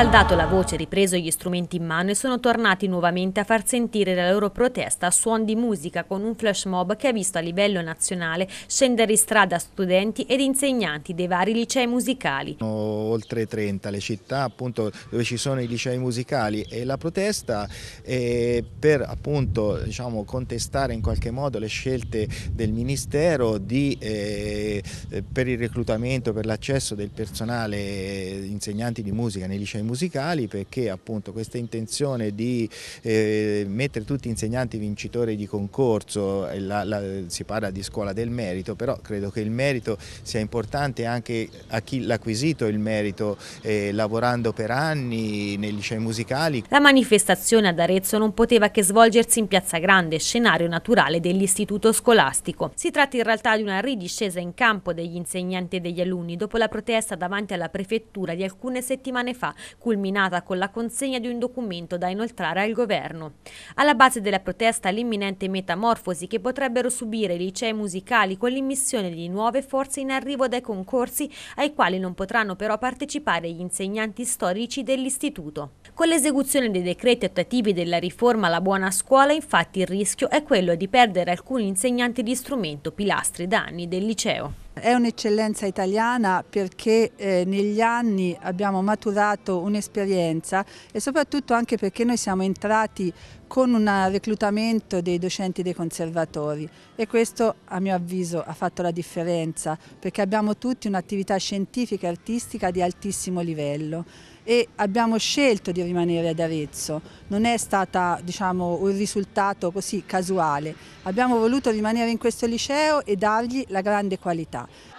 Riscaldato la voce, ripreso gli strumenti in mano e sono tornati nuovamente a far sentire la loro protesta a suon di musica con un flash mob che ha visto a livello nazionale scendere in strada studenti ed insegnanti dei vari licei musicali. Sono oltre 30 le città appunto, dove ci sono i licei musicali e la protesta è eh, per appunto, diciamo, contestare in qualche modo le scelte del Ministero di, eh, per il reclutamento, per l'accesso del personale eh, insegnanti di musica nei licei musicali musicali perché appunto questa intenzione di eh, mettere tutti insegnanti vincitori di concorso, eh, la, la, si parla di scuola del merito, però credo che il merito sia importante anche a chi l'ha acquisito il merito eh, lavorando per anni nei licei musicali. La manifestazione ad Arezzo non poteva che svolgersi in Piazza Grande, scenario naturale dell'istituto scolastico. Si tratta in realtà di una ridiscesa in campo degli insegnanti e degli alunni dopo la protesta davanti alla prefettura di alcune settimane fa culminata con la consegna di un documento da inoltrare al governo. Alla base della protesta l'imminente metamorfosi che potrebbero subire i licei musicali con l'immissione di nuove forze in arrivo dai concorsi ai quali non potranno però partecipare gli insegnanti storici dell'istituto. Con l'esecuzione dei decreti attuativi della riforma alla buona scuola infatti il rischio è quello di perdere alcuni insegnanti di strumento, pilastri da anni del liceo. È un'eccellenza italiana perché eh, negli anni abbiamo maturato un'esperienza e soprattutto anche perché noi siamo entrati con un reclutamento dei docenti dei conservatori e questo a mio avviso ha fatto la differenza perché abbiamo tutti un'attività scientifica e artistica di altissimo livello e abbiamo scelto di rimanere ad Arezzo, non è stato diciamo, un risultato così casuale, abbiamo voluto rimanere in questo liceo e dargli la grande qualità.